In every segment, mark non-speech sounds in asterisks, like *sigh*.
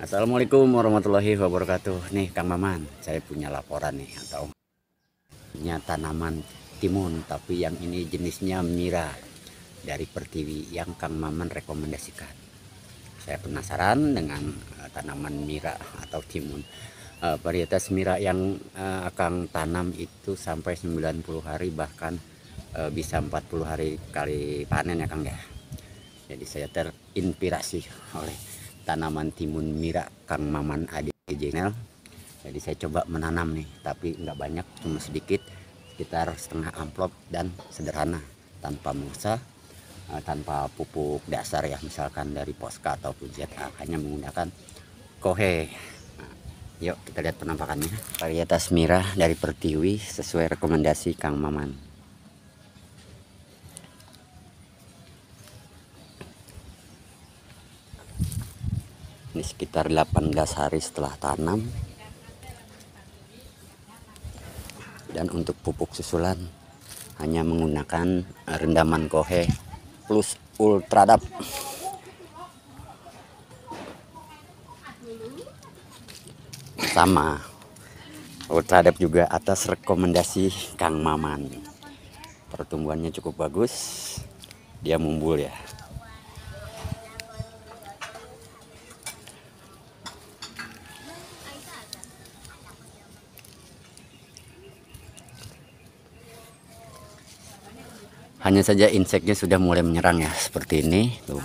Assalamualaikum warahmatullahi wabarakatuh. Nih Kang Maman, saya punya laporan nih atau punya tanaman timun tapi yang ini jenisnya mira dari pertiwi yang Kang Maman rekomendasikan. Saya penasaran dengan eh, tanaman mira atau timun. Eh, varietas mira yang uh, eh, akan tanam itu sampai 90 hari bahkan uh, bisa 40 hari kali panen ya Kang ya. Jadi saya terinspirasi oleh tanaman timun mira Kang Maman adik Jenel jadi saya coba menanam nih tapi nggak banyak cuma sedikit sekitar setengah amplop dan sederhana tanpa mulsa eh, tanpa pupuk dasar ya misalkan dari Poska ataupun ZA hanya menggunakan kohe nah, yuk kita lihat penampakannya varietas mira dari pertiwi sesuai rekomendasi Kang Maman ini sekitar 18 hari setelah tanam dan untuk pupuk susulan hanya menggunakan rendaman kohe plus ultradap sama ultradap juga atas rekomendasi Kang Maman pertumbuhannya cukup bagus dia mumbul ya hanya saja inseknya sudah mulai menyerang ya seperti ini tuh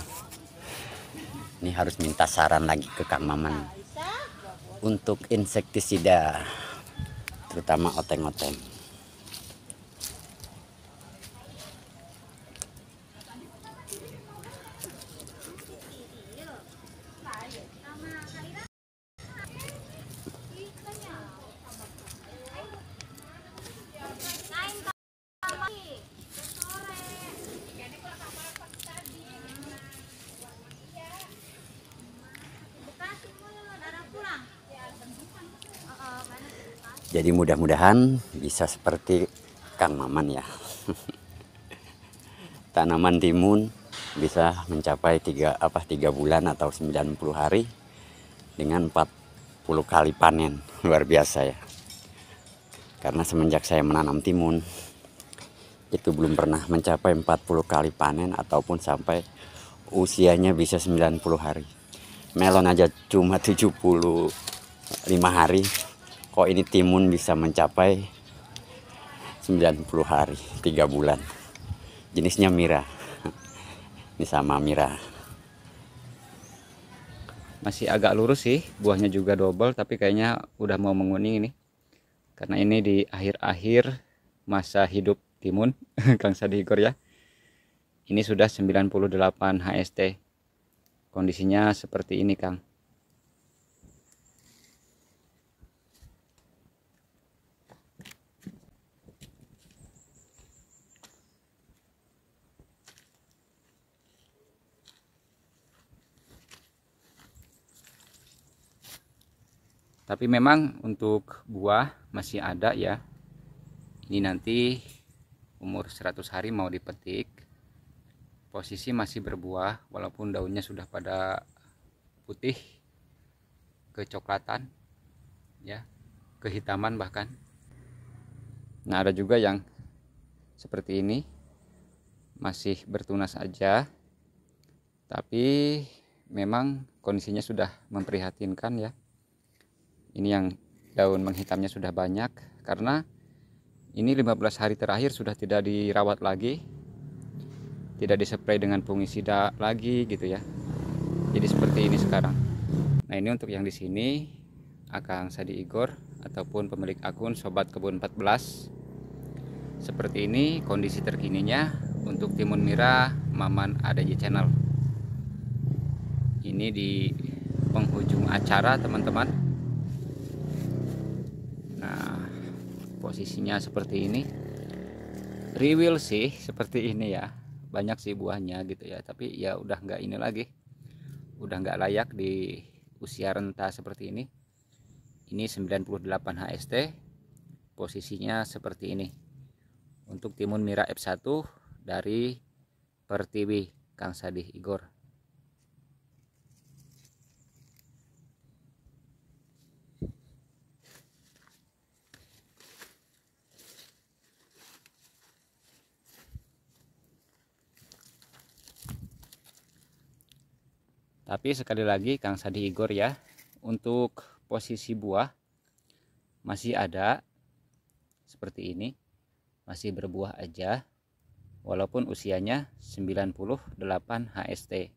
ini harus minta saran lagi ke Kang Maman untuk insektisida terutama oteng-oteng Jadi mudah-mudahan bisa seperti Kang Maman ya. *laughs* Tanaman timun bisa mencapai tiga apa tiga bulan atau 90 hari dengan 40 kali panen. *laughs* Luar biasa ya. Karena semenjak saya menanam timun itu belum pernah mencapai 40 kali panen ataupun sampai usianya bisa 90 hari. Melon aja cuma 75 hari kok ini timun bisa mencapai 90 hari 3 bulan jenisnya mira ini sama mira masih agak lurus sih buahnya juga double tapi kayaknya udah mau menguning ini karena ini di akhir-akhir masa hidup timun *laughs* Kang Sadihikor ya ini sudah 98 HST kondisinya seperti ini Kang tapi memang untuk buah masih ada ya ini nanti umur 100 hari mau dipetik posisi masih berbuah walaupun daunnya sudah pada putih kecoklatan ya kehitaman bahkan nah ada juga yang seperti ini masih bertunas aja tapi memang kondisinya sudah memprihatinkan ya ini yang daun menghitamnya sudah banyak karena ini 15 hari terakhir sudah tidak dirawat lagi tidak dispray dengan fungisida lagi gitu ya jadi seperti ini sekarang nah ini untuk yang di sini Akang Sadi Igor ataupun pemilik akun Sobat Kebun 14 seperti ini kondisi terkininya untuk timun mira Maman ada di Channel ini di penghujung acara teman-teman posisinya seperti ini rewel sih seperti ini ya banyak sih buahnya gitu ya tapi ya udah nggak ini lagi udah nggak layak di usia renta seperti ini ini 98 HST posisinya seperti ini untuk timun mira F1 dari Pertiwi Kang Sadih Igor Tapi sekali lagi Kang Sadi Igor ya, untuk posisi buah masih ada seperti ini. Masih berbuah aja walaupun usianya 98 HST.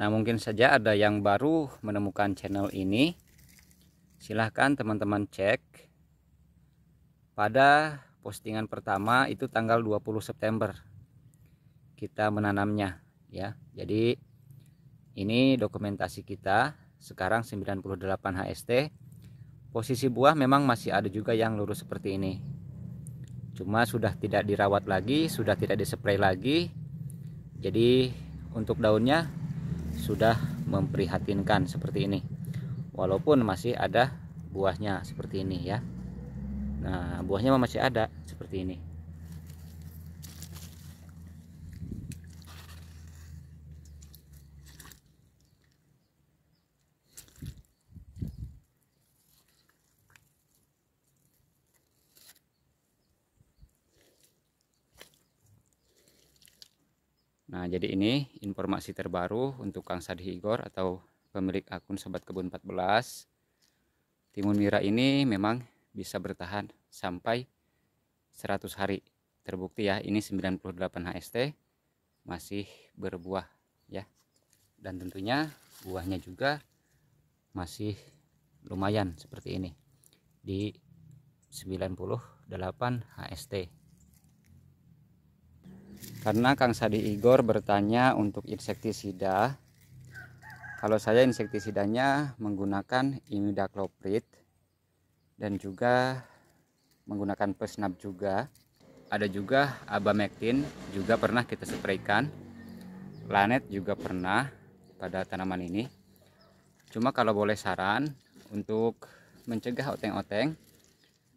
Nah mungkin saja ada yang baru menemukan channel ini Silahkan teman-teman cek Pada postingan pertama itu tanggal 20 September Kita menanamnya ya Jadi ini dokumentasi kita Sekarang 98 HST Posisi buah memang masih ada juga yang lurus seperti ini Cuma sudah tidak dirawat lagi Sudah tidak disepray lagi Jadi untuk daunnya sudah memprihatinkan seperti ini walaupun masih ada buahnya seperti ini ya nah buahnya masih ada seperti ini Nah, jadi ini informasi terbaru untuk Kang Sadi Igor atau pemilik akun Sobat Kebun 14. Timun mira ini memang bisa bertahan sampai 100 hari. Terbukti ya, ini 98 HST masih berbuah ya. Dan tentunya buahnya juga masih lumayan seperti ini di 98 HST karena Kang Sadi Igor bertanya untuk insektisida, kalau saya insektisidanya menggunakan imidacloprid dan juga menggunakan pesnap juga. Ada juga abamectin juga pernah kita spraykan. Lanet juga pernah pada tanaman ini. Cuma kalau boleh saran untuk mencegah oteng-oteng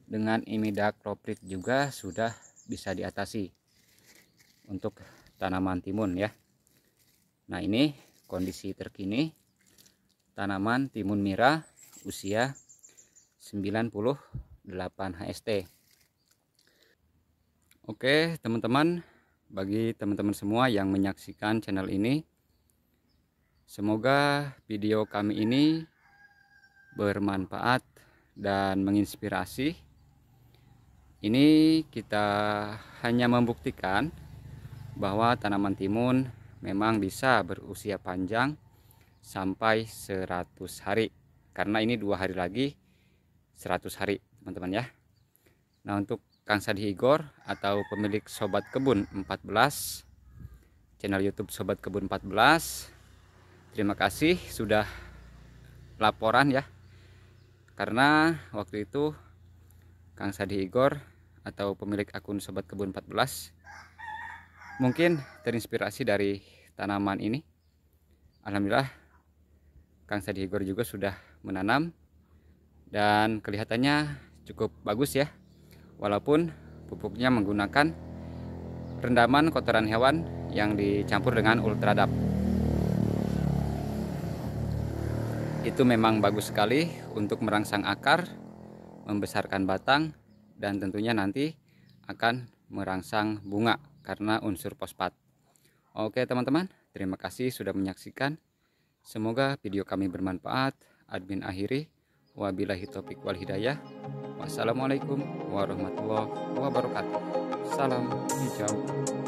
dengan imidacloprid juga sudah bisa diatasi untuk tanaman timun ya nah ini kondisi terkini tanaman timun mira usia 98 HST Oke teman-teman bagi teman-teman semua yang menyaksikan channel ini semoga video kami ini bermanfaat dan menginspirasi ini kita hanya membuktikan bahwa tanaman timun memang bisa berusia panjang sampai 100 hari karena ini dua hari lagi 100 hari teman-teman ya Nah untuk Kang Sadi Igor atau pemilik Sobat Kebun 14 channel YouTube Sobat Kebun 14 terima kasih sudah laporan ya karena waktu itu Kang Sadi Igor atau pemilik akun Sobat Kebun 14 mungkin terinspirasi dari tanaman ini Alhamdulillah Kang Sadi Higor juga sudah menanam dan kelihatannya cukup bagus ya walaupun pupuknya menggunakan rendaman kotoran hewan yang dicampur dengan ultradap itu memang bagus sekali untuk merangsang akar membesarkan batang dan tentunya nanti akan merangsang bunga karena unsur fosfat. Oke teman-teman, terima kasih sudah menyaksikan. Semoga video kami bermanfaat. Admin akhiri. Wabillahi topik wal hidayah. Wassalamualaikum warahmatullahi wabarakatuh. Salam hijau.